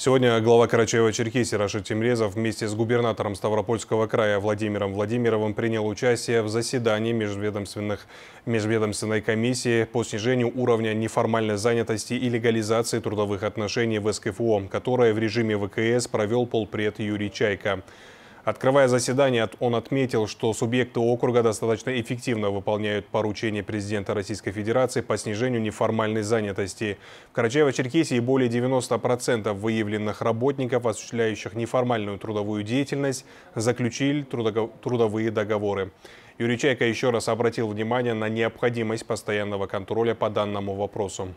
Сегодня глава Карачаева-Черкесии Рашид Тимрезов вместе с губернатором Ставропольского края Владимиром Владимировым принял участие в заседании межведомственных, межведомственной комиссии по снижению уровня неформальной занятости и легализации трудовых отношений в СКФО, которое в режиме ВКС провел полпред Юрий Чайка. Открывая заседание, он отметил, что субъекты округа достаточно эффективно выполняют поручения президента Российской Федерации по снижению неформальной занятости. В Карачаево-Черкесии более 90% выявленных работников, осуществляющих неформальную трудовую деятельность, заключили трудовые договоры. Юрий Чайка еще раз обратил внимание на необходимость постоянного контроля по данному вопросу.